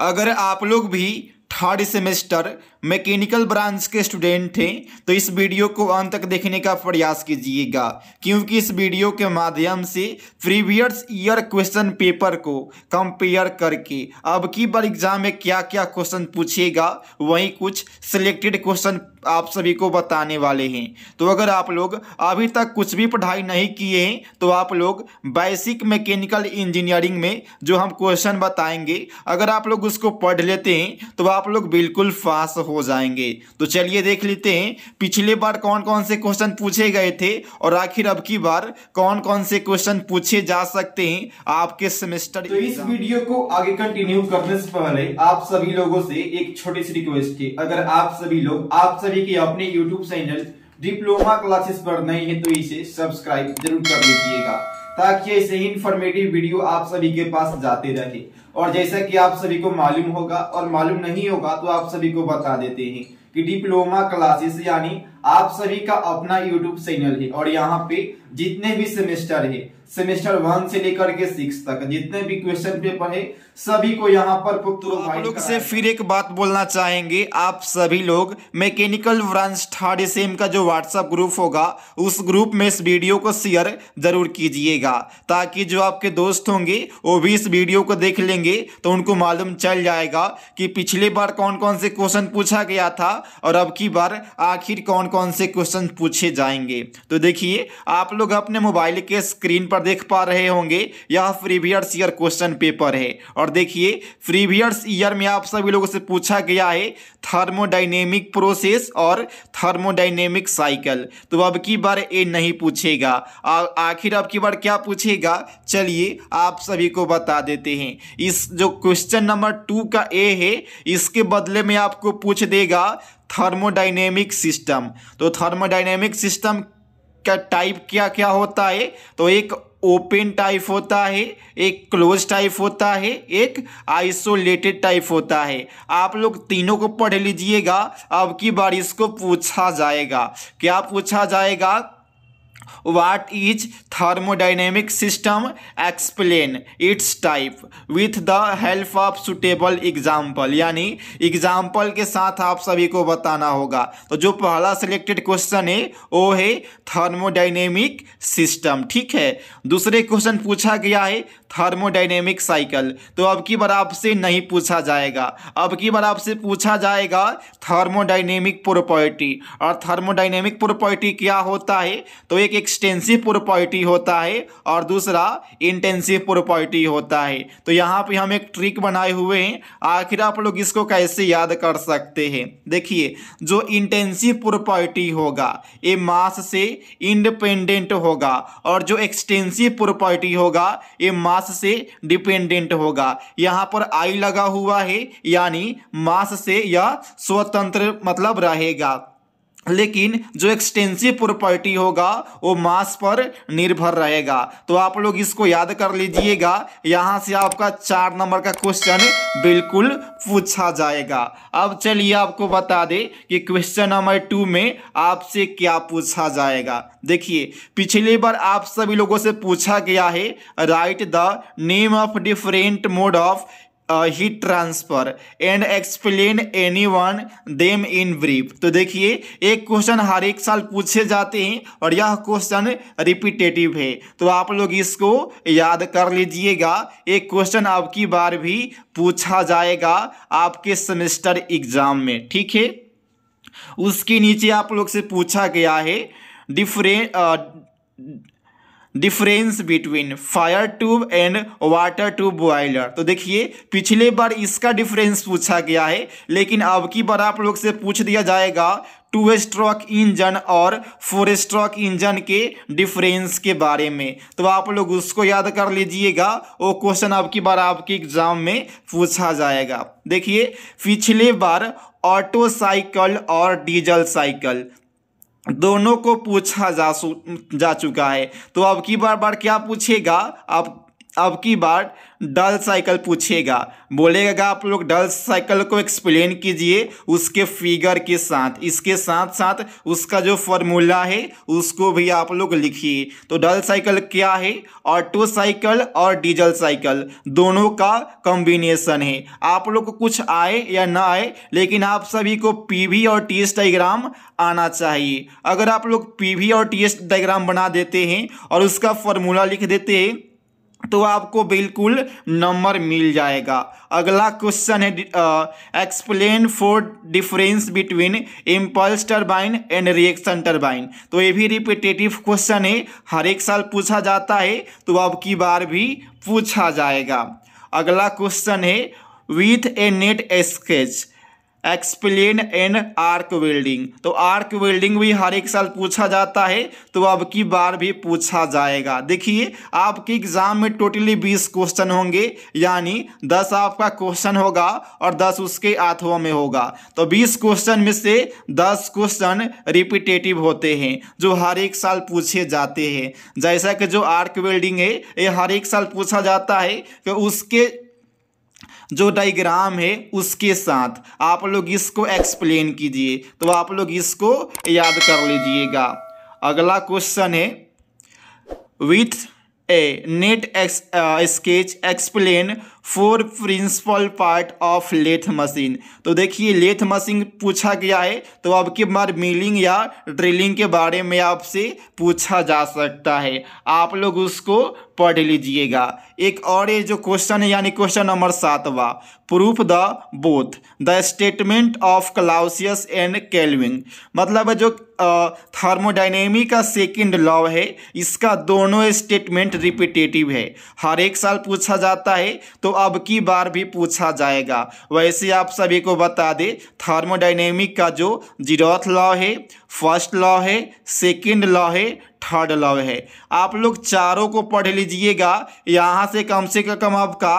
अगर आप लोग भी थर्ड सेमेस्टर मैकेनिकल ब्रांच के स्टूडेंट हैं तो इस वीडियो को अंत तक देखने का प्रयास कीजिएगा क्योंकि इस वीडियो के माध्यम से प्रीवियस ईयर क्वेश्चन पेपर को कंपेयर करके अब की बार एग्जाम में क्या क्या क्वेश्चन पूछेगा वहीं कुछ सिलेक्टेड क्वेश्चन आप सभी को बताने वाले हैं तो अगर आप लोग अभी तक कुछ भी पढ़ाई नहीं किए हैं तो आप लोग बेसिक मैकेनिकल इंजीनियरिंग में जो हम क्वेश्चन बताएंगे अगर आप लोग उसको पढ़ लेते हैं तो आप लोग बिल्कुल फास्ट हो हो जाएंगे तो चलिए देख लेते हैं पिछले बार कौन कौन से क्वेश्चन पूछे गए थे और आखिर अब की बार कौन कौन से क्वेश्चन पूछे जा सकते हैं आपके सेमेस्टर तो इस वीडियो को आगे कंटिन्यू करने से पहले आप सभी लोगों से एक छोटी सी रिक्वेस्ट है अगर आप सभी लोग आप सभी के अपने यूट्यूब चैनल डिप्लोमा क्लासेस पर नहीं है तो इसे सब्सक्राइब जरूर कर लीजिएगा ताकि ऐसे ही इंफॉर्मेटिव वीडियो आप सभी के पास जाते रहे और जैसा कि आप सभी को मालूम होगा और मालूम नहीं होगा तो आप सभी को बता देते हैं कि डिप्लोमा क्लासेस यानी आप सभी का अपना यूट्यूब चैनल है और यहाँ पे जितने भी सेमेस्टर है सेमेस्टर वन से लेकर के सिक्स तक जितने भी क्वेश्चन पेपर है सभी को यहाँ पर आप लोग से फिर एक बात बोलना चाहेंगे आप सभी लोग मैकेनिकल ब्रांच थर्ड सेम का जो व्हाट्सएप ग्रुप होगा उस ग्रुप में इस वीडियो को शेयर जरूर कीजिएगा ताकि जो आपके दोस्त होंगे वो भी इस वीडियो को देख लेंगे तो उनको मालूम चल जाएगा कि पिछले बार कौन कौन से क्वेश्चन पूछा गया था और अब की बार आखिर कौन कौन से क्वेश्चन पूछे जाएंगे तो देखिए आप लोग अपने मोबाइल के स्क्रीन पर देख पा रहे होंगे यह प्रीवियस ईयर क्वेश्चन पेपर है और देखिए प्रीवियस ईयर में आप सभी लोगों से पूछा गया है थर्मोडाइनेमिक प्रोसेस और थर्मोडाइनेमिक साइकिल तो अब की बार ये नहीं पूछेगा आखिर अब की बार क्या पूछेगा चलिए आप सभी को बता देते हैं इस जो क्वेश्चन नंबर टू का ए है इसके बदले में आपको पूछ देगा थर्मोडाइनेमिक सिस्टम तो थर्मोडाइनेमिक सिस्टम का टाइप क्या क्या होता है तो एक ओपन टाइप होता है एक क्लोज टाइप होता है एक आइसोलेटेड टाइप होता है आप लोग तीनों को पढ़ लीजिएगा अब की बार इसको पूछा जाएगा क्या पूछा जाएगा what is thermodynamic system explain its type with the help of suitable example यानी एग्जाम्पल के साथ आप सभी को बताना होगा तो जो पहला सिलेक्टेड क्वेश्चन है वो है थर्मोडाइनेमिक सिस्टम ठीक है दूसरे क्वेश्चन पूछा गया है थर्मोडाइनेमिक साइकिल तो अब की बार आपसे नहीं पूछा जाएगा अब की बार आपसे पूछा जाएगा थर्मोडाइनेमिक प्रोपर्टी और थर्मोडाइनेमिक प्रोपर्टी क्या होता है तो एक एक्सटेंसिव प्रॉपर्टी हो होता है और दूसरा इंटेंसिव प्रॉपर्टी होता है तो यहाँ पे हम एक ट्रिक बनाए हुए हैं आखिर आप लोग इसको कैसे याद कर सकते हैं देखिए जो इंटेंसिव प्रॉपर्टी होगा ये मास से इंडिपेंडेंट होगा और जो एक्सटेंसिव प्रॉपर्टी होगा ये मास से डिपेंडेंट होगा यहाँ पर आई लगा हुआ है यानी मास से यह स्वतंत्र मतलब रहेगा लेकिन जो एक्सटेंसिव प्रॉपर्टी होगा वो मास पर निर्भर रहेगा तो आप लोग इसको याद कर लीजिएगा यहाँ से आपका चार नंबर का क्वेश्चन बिल्कुल पूछा जाएगा अब चलिए आपको बता दें कि क्वेश्चन नंबर टू में आपसे क्या पूछा जाएगा देखिए पिछली बार आप सभी लोगों से पूछा गया है write the name of different mode of heat transfer and explain any one them in brief तो देखिए एक क्वेश्चन हर एक साल पूछे जाते हैं और यह क्वेश्चन रिपीटेटिव है तो आप लोग इसको याद कर लीजिएगा एक क्वेश्चन आपकी बार भी पूछा जाएगा आपके सेमेस्टर एग्जाम में ठीक है उसके नीचे आप लोग से पूछा गया है different difference between fire tube and water tube boiler तो देखिए पिछले बार इसका डिफरेंस पूछा गया है लेकिन अब की बार आप लोग से पूछ दिया जाएगा टू स्ट्रोक इंजन और फोर स्ट्रोक इंजन के डिफरेंस के बारे में तो आप लोग उसको याद कर लीजिएगा वो क्वेश्चन आपकी बार आपके एग्जाम में पूछा जाएगा देखिए पिछले बार ऑटो साइकिल और डीजल साइकिल दोनों को पूछा जा जा चुका है तो अब की बार बार क्या पूछेगा आप अब की बार डल साइकिल पूछेगा बोलेगा आप लोग डल साइकिल को एक्सप्लेन कीजिए उसके फिगर के साथ इसके साथ साथ उसका जो फॉर्मूला है उसको भी आप लोग लिखिए तो डल साइकिल क्या है ऑटो साइकिल और डीजल साइकिल दोनों का कॉम्बिनेशन है आप लोग को कुछ आए या ना आए लेकिन आप सभी को वी और टीएस डाइग्राम आना चाहिए अगर आप लोग वी और एस डाइग्राम बना देते हैं और उसका फॉर्मूला लिख देते हैं तो आपको बिल्कुल नंबर मिल जाएगा अगला क्वेश्चन है explain for difference between impulse turbine and reaction turbine तो ये भी रिपीटेटिव क्वेश्चन है हर एक साल पूछा जाता है तो अब की बार भी पूछा जाएगा अगला क्वेश्चन है with a neat sketch explain an arc welding तो आर्क वेल्डिंग भी हर एक साल पूछा जाता है तो अब की बार भी पूछा जाएगा देखिए आपके एग्जाम में टोटली बीस क्वेश्चन होंगे यानी दस आपका क्वेश्चन होगा और दस उसके आठवा में होगा तो बीस क्वेश्चन में से दस क्वेश्चन रिपीटेटिव होते हैं जो हर एक साल पूछे जाते हैं जैसा कि जो आर्क वेल्डिंग है ये हर एक साल पूछा जाता है कि उसके जो डाइग्राम है उसके साथ आप लोग इसको एक्सप्लेन कीजिए तो आप लोग इसको याद कर लीजिएगा अगला क्वेश्चन है विथ ए नेट एक्स sketch explain four principal part of lathe machine तो देखिए लेथ मशीन पूछा गया है तो आपके बार मिलिंग या ड्रिलिंग के बारे में आपसे पूछा जा सकता है आप लोग उसको पढ़ लीजिएगा एक और ये जो क्वेश्चन है यानी क्वेश्चन नंबर सातवा proof the both the statement of Clausius and Kelvin मतलब जो थर्मोडाइनेमिक का सेकंड लॉ है इसका दोनों स्टेटमेंट रिपीटेटिव है हर एक साल पूछा जाता है तो अब की बार भी पूछा जाएगा वैसे आप सभी को बता दें थर्मोडाइनेमिक का जो जीरोथ लॉ है फर्स्ट लॉ है सेकंड लॉ है थर्ड लॉ है आप लोग चारों को पढ़ लीजिएगा यहाँ से कम से कम आपका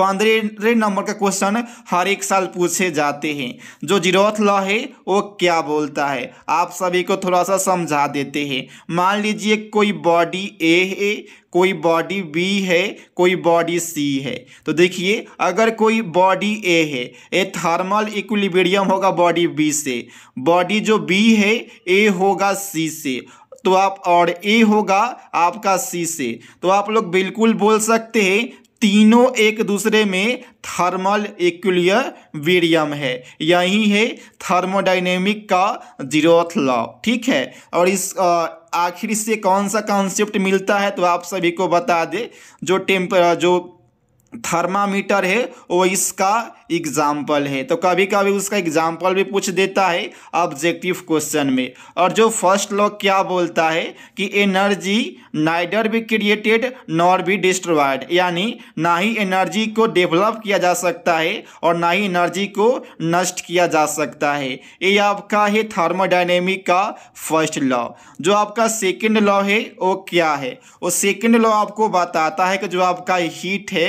पंद्रह नंबर का क्वेश्चन हर एक साल पूछे जाते हैं जो जीरोथ लॉ है वो क्या बोलता है आप सभी को थोड़ा सा समझा देते हैं मान लीजिए कोई बॉडी ए है कोई बॉडी बी है कोई बॉडी सी है तो देखिए अगर कोई बॉडी ए है ए थर्मल इक्विलिब्रियम होगा बॉडी बी से बॉडी जो बी है ए होगा सी से तो आप और ए होगा आपका सी से तो आप लोग बिल्कुल बोल सकते हैं तीनों एक दूसरे में थर्मल एक्लियर वीरियम है यही है थर्मोडाइनेमिक का जीरोथ लॉ ठीक है और इस आखिर से कौन सा कॉन्सेप्ट मिलता है तो आप सभी को बता दे जो टेम्प जो थर्मामीटर है वो इसका एग्जाम्पल है तो कभी कभी उसका एग्जाम्पल भी पूछ देता है ऑब्जेक्टिव क्वेश्चन में और जो फर्स्ट लॉ क्या बोलता है कि एनर्जी नाइडर भी क्रिएटेड नॉर भी डिस्ट्रॉयड यानी ना ही एनर्जी को डेवलप किया जा सकता है और ना ही एनर्जी को नष्ट किया जा सकता है ये आपका है थर्मोडाइनेमिक का फर्स्ट लॉ जो आपका सेकेंड लॉ है वो क्या है वो सेकेंड लॉ आपको बताता है कि जो आपका हीट है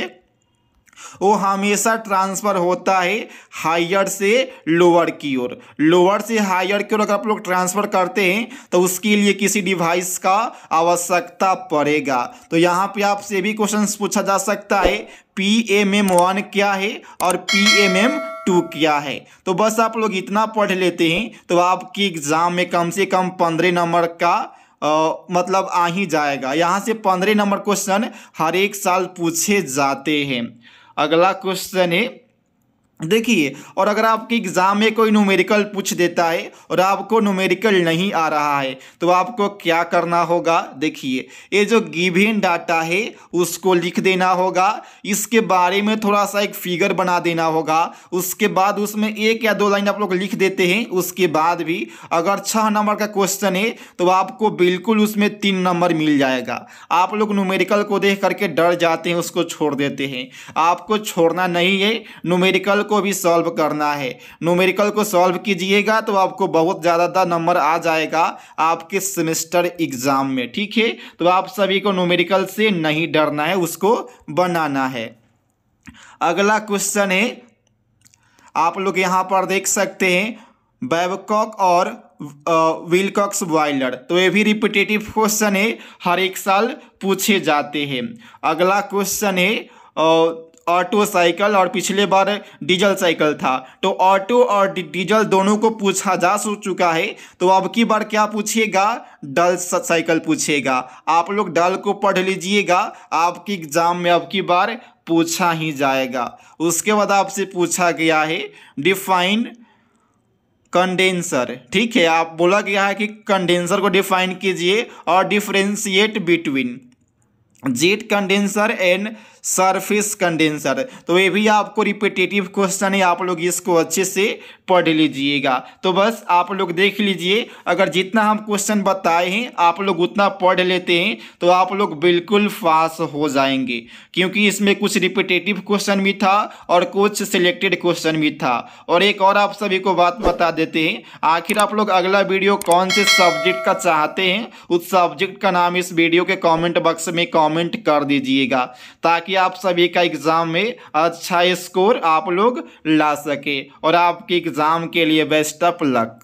वो हमेशा ट्रांसफ़र होता है हायर से लोअर की ओर लोअर से हायर की ओर अगर आप लोग ट्रांसफ़र करते हैं तो उसके लिए किसी डिवाइस का आवश्यकता पड़ेगा तो यहाँ पे आपसे भी क्वेश्चन पूछा जा सकता है पी एम एम वन क्या है और पी एम एम टू क्या है तो बस आप लोग इतना पढ़ लेते हैं तो आपकी एग्ज़ाम में कम से कम पंद्रह नंबर का आ, मतलब आ ही जाएगा यहाँ से पंद्रह नंबर क्वेश्चन हर एक साल पूछे जाते हैं அகலாக்குஸ்தனி देखिए और अगर आपके एग्ज़ाम में कोई न्यूमेरिकल पूछ देता है और आपको न्यूमेरिकल नहीं आ रहा है तो आपको क्या करना होगा देखिए ये जो गिवन डाटा है उसको लिख देना होगा इसके बारे में थोड़ा सा एक फिगर बना देना होगा उसके बाद उसमें एक या दो लाइन आप लोग लिख देते हैं उसके बाद भी अगर छः नंबर का क्वेश्चन है तो आपको बिल्कुल उसमें तीन नंबर मिल जाएगा आप लोग न्यूमेरिकल को देख करके डर जाते हैं उसको छोड़ देते हैं आपको छोड़ना नहीं है न्यूमेरिकल को भी सॉल्व करना है नोमेरिकल को सॉल्व कीजिएगा तो आपको बहुत ज़्यादा नंबर आ जाएगा आपके सेमेस्टर एग्ज़ाम में ठीक है तो आप सभी को नोमेरिकल से नहीं डरना है उसको बनाना है अगला क्वेश्चन है आप लोग यहाँ पर देख सकते हैं बैबकॉक और विलकॉक्स बॉयलर तो ये भी रिपीटेटिव क्वेश्चन है हर एक साल पूछे जाते हैं अगला क्वेश्चन है ऑटो साइकिल और पिछले बार डीजल साइकिल था तो ऑटो और डीजल दोनों को पूछा जा चुका है तो अब की बार क्या पूछिएगा डल साइकिल पूछेगा आप लोग डल को पढ़ लीजिएगा आपके एग्जाम में अब की बार पूछा ही जाएगा उसके बाद आपसे पूछा गया है डिफाइन कंडेंसर ठीक है आप बोला गया है कि कंडेंसर को डिफाइन कीजिए और differentiate between jet condenser and surface condenser तो ये भी आपको रिपीटेटिव क्वेश्चन है आप लोग इसको अच्छे से पढ़ लीजिएगा तो बस आप लोग देख लीजिए अगर जितना हम क्वेश्चन बताए हैं आप लोग उतना पढ़ लेते हैं तो आप लोग बिल्कुल पास हो जाएंगे क्योंकि इसमें कुछ रिपीटेटिव क्वेश्चन भी था और कुछ सिलेक्टेड क्वेश्चन भी था और एक और आप सभी को बात बता देते हैं आखिर आप लोग अगला वीडियो कौन से सब्जेक्ट का चाहते हैं उस सब्जेक्ट का नाम इस वीडियो के कॉमेंट बॉक्स में कॉमेंट कर दीजिएगा ताकि ताकि आप सभी का एग्ज़ाम में अच्छा स्कोर आप लोग ला सके और आपके एग्ज़ाम के लिए बेस्ट ऑफ लक